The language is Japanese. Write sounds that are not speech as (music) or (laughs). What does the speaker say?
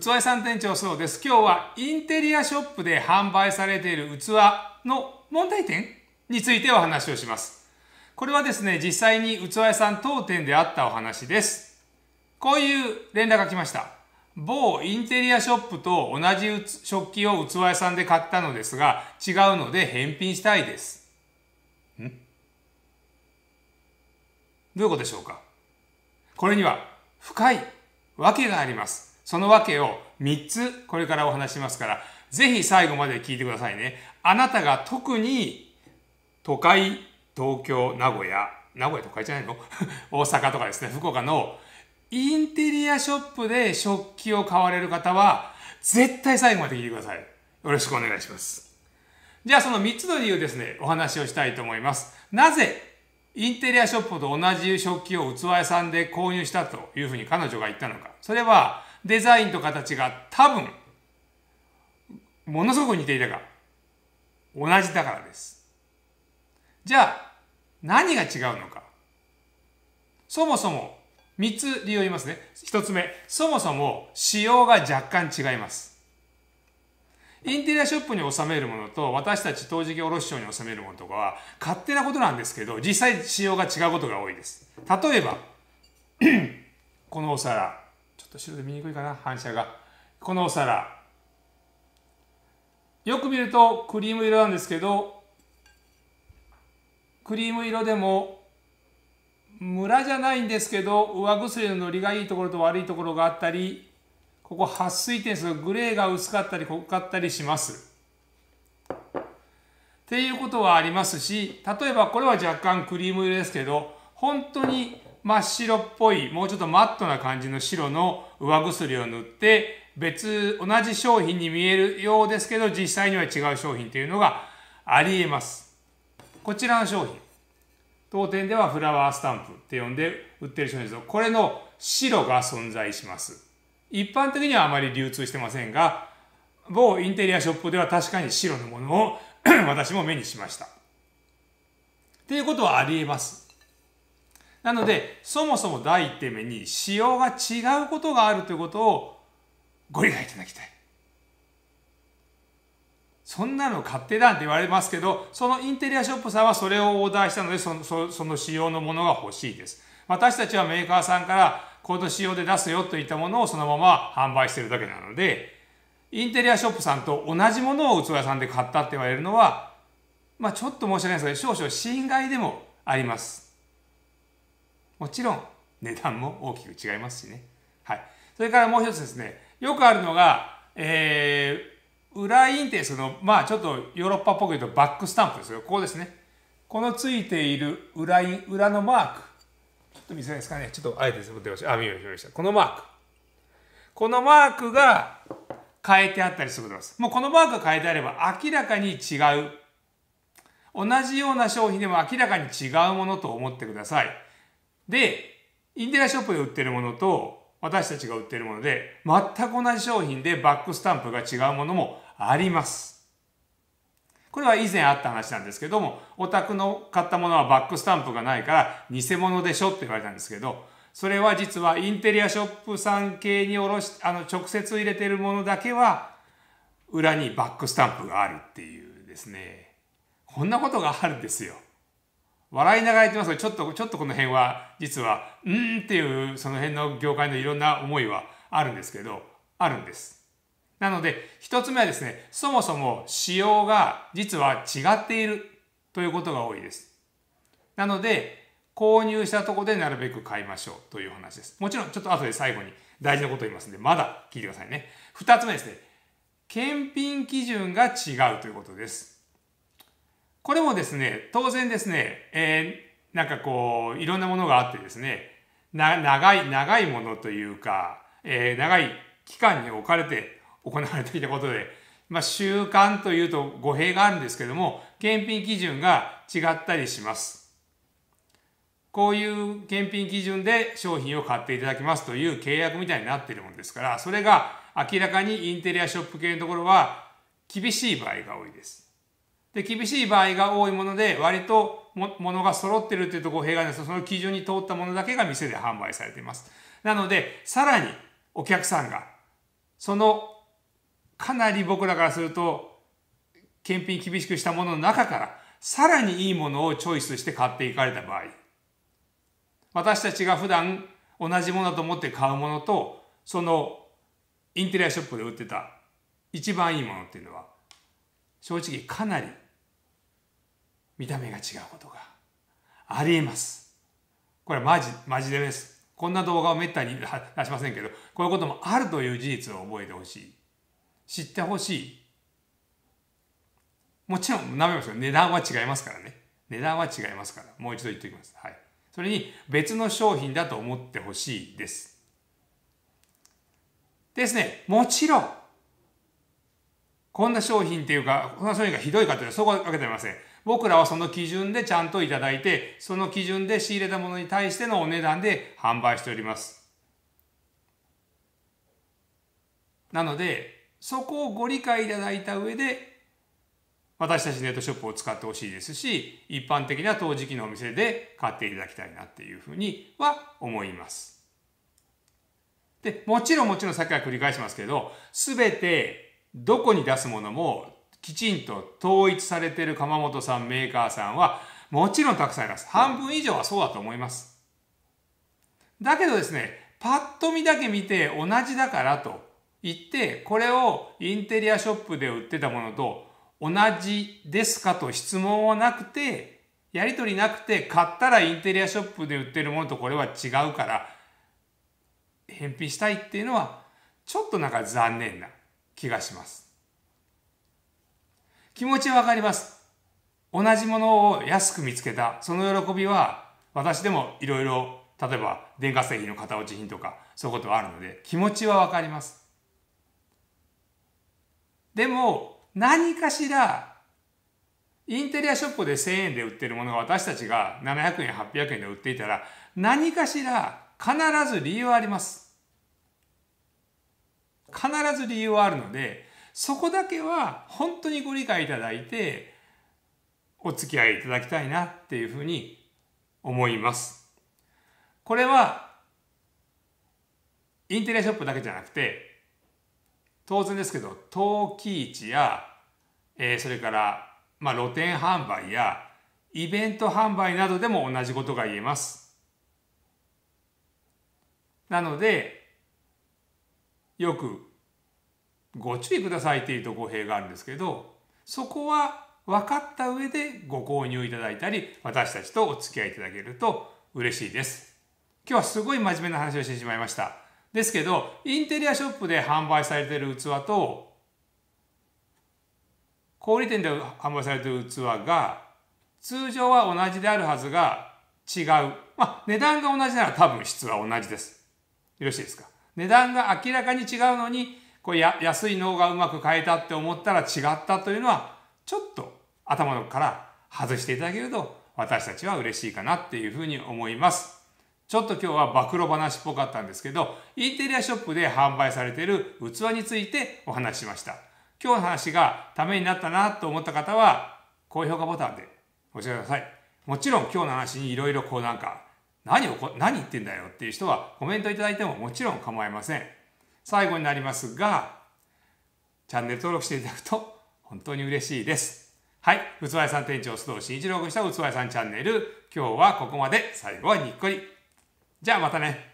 器屋さん店長そうです。今日はインテリアショップで販売されている器の問題点についてお話をします。これはですね、実際に器屋さん当店であったお話です。こういう連絡が来ました。某インテリアショップと同じ食器を器屋さんで買ったのですが、違うので返品したいです。んどういうことでしょうかこれには深いわけがあります。その訳を3つこれからお話しますから、ぜひ最後まで聞いてくださいね。あなたが特に都会、東京、名古屋、名古屋都会じゃないの (laughs) 大阪とかですね、福岡のインテリアショップで食器を買われる方は、絶対最後まで聞いてください。よろしくお願いします。じゃあその3つの理由ですね、お話をしたいと思います。なぜ、インテリアショップと同じ食器を器屋さんで購入したというふうに彼女が言ったのか。それは、デザインと形が多分、ものすごく似ていたが、同じだからです。じゃあ、何が違うのか。そもそも、三つ理由を言いますね。一つ目、そもそも仕様が若干違います。インテリアショップに収めるものと、私たち陶磁器卸商に収めるものとかは、勝手なことなんですけど、実際仕様が違うことが多いです。例えば、(clears throat) このお皿。と白で見にくいかな、反射が。このお皿。よく見るとクリーム色なんですけど、クリーム色でも、ムラじゃないんですけど、上薬ののりがいいところと悪いところがあったり、ここ撥水点数がグレーが薄かったり濃かったりします。っていうことはありますし、例えばこれは若干クリーム色ですけど、本当に真っ白っぽい、もうちょっとマットな感じの白の上薬を塗って、別、同じ商品に見えるようですけど、実際には違う商品というのがあり得ます。こちらの商品。当店ではフラワースタンプって呼んで売ってる商品ですこれの白が存在します。一般的にはあまり流通してませんが、某インテリアショップでは確かに白のものを (clears throat) 私も目にしました。っていうことはあり得ます。なので、そもそも第1点目に、仕様が違うことがあるということをご理解いただきたい。そんなの勝手だって言われますけど、そのインテリアショップさんはそれをオーダーしたので、そのそその仕様のものが欲しいです。私たちはメーカーさんから、この仕様で出すよといったものをそのまま販売してるだけなので、インテリアショップさんと同じものを器屋さんで買ったって言われるのは、まあちょっと申し訳ないですが、少々心外でもあります。もちろん値段も大きく違いますしね。はい。それからもう一つですね、よくあるのが、えー、裏インテその、まあちょっとヨーロッパっぽく言うとバックスタンプですよ。ここですね。このついている裏イン、裏のマーク。ちょっと見せないですかね。ちょっとあえて持ってました。あ、見ました。このマーク。このマークが変えてあったりすることです。もうこのマークが変えてあれば明らかに違う。同じような商品でも明らかに違うものと思ってください。で、インテリアショップで売ってるものと、私たちが売ってるもので、全く同じ商品でバックスタンプが違うものもあります。これは以前あった話なんですけども、お宅の買ったものはバックスタンプがないから偽物でしょって言われたんですけど、それは実はインテリアショップさん系におろし、あの、直接入れてるものだけは、裏にバックスタンプがあるっていうですね。こんなことがあるんですよ。笑いながら言ってますが、ちょっと、ちょっとこの辺は、実は、うんっていう、その辺の業界のいろんな思いはあるんですけど、あるんです。なので、一つ目はですね、そもそも仕様が実は違っているということが多いです。なので、購入したとこでなるべく買いましょうという話です。もちろん、ちょっと後で最後に大事なこと言いますんで、まだ聞いてくださいね。二つ目ですね、検品基準が違うということです。これもですね、当然ですね、えー、なんかこう、いろんなものがあってですね、な、長い、長いものというか、えー、長い期間に置かれて行われていたことで、まあ、習慣というと語弊があるんですけども、検品基準が違ったりします。こういう検品基準で商品を買っていただきますという契約みたいになってるもんですから、それが明らかにインテリアショップ系のところは厳しい場合が多いです。で、厳しい場合が多いもので、割と物が揃ってるっていうと語弊があるんですその基準に通ったものだけが店で販売されています。なので、さらにお客さんが、その、かなり僕らからすると、検品厳しくしたものの中から、さらにいいものをチョイスして買っていかれた場合、私たちが普段同じものだと思って買うものと、そのインテリアショップで売ってた一番いいものっていうのは、正直かなり見た目が違うことがありえます。これマジ、マジでです。こんな動画をめったに出しませんけど、こういうこともあるという事実を覚えてほしい。知ってほしい。もちろん、なめますよ。値段は違いますからね。値段は違いますから。もう一度言っておきます。はい。それに、別の商品だと思ってほしいです。ですね。もちろん、こんな商品っていうか、こんな商品がひどいかというと、そこはうけではありません。僕らはその基準でちゃんといただいて、その基準で仕入れたものに対してのお値段で販売しております。なので、そこをご理解いただいた上で、私たちネットショップを使ってほしいですし、一般的な陶磁器のお店で買っていただきたいなっていうふうには思います。で、もちろんもちろんさっきは繰り返しますけど、すべてどこに出すものもきちんと統一されてる鎌本さんメーカーさんはもちろんたくさんいます半分以上はそうだと思いますだけどですねパッと見だけ見て同じだからと言ってこれをインテリアショップで売ってたものと同じですかと質問はなくてやり取りなくて買ったらインテリアショップで売ってるものとこれは違うから返品したいっていうのはちょっとなんか残念な気がします。気持ちはわかります。同じものを安く見つけた、その喜びは、私でもいろいろ、例えば電化製品の型落ち品とか、そういうことはあるので、気持ちはわかります。でも、何かしら、インテリアショップで1000円で売ってるものが私たちが700円、800円で売っていたら、何かしら必ず理由はあります。必ず理由はあるので、そこだけは本当にご理解いただいてお付き合いいただきたいなっていうふうに思います。これはインテリアショップだけじゃなくて当然ですけど陶器市や、えー、それから、まあ、露店販売やイベント販売などでも同じことが言えます。なのでよくご注意くださいっていうと語弊があるんですけど、そこは分かった上でご購入いただいたり、私たちとお付き合いいただけると嬉しいです。今日はすごい真面目な話をしてしまいました。ですけど、インテリアショップで販売されている器と、小売店で販売されている器が、通常は同じであるはずが違う。まあ、値段が同じなら多分質は同じです。よろしいですか値段が明らかに違うのに、これや安い脳がうまく変えたって思ったら違ったというのはちょっと頭から外していただけると私たちは嬉しいかなっていうふうに思います。ちょっと今日は暴露話っぽかったんですけど、インテリアショップで販売されている器についてお話ししました。今日の話がためになったなと思った方は、高評価ボタンで教えてください。もちろん今日の話にいろいろこうなんか、何をこ、何言ってんだよっていう人はコメントいただいてももちろん構いません。最後になりますが、チャンネル登録していただくと本当に嬉しいです。はい。うつわやさん店長、須藤慎一郎君したうつわやさんチャンネル。今日はここまで。最後はにっこり。じゃあまたね。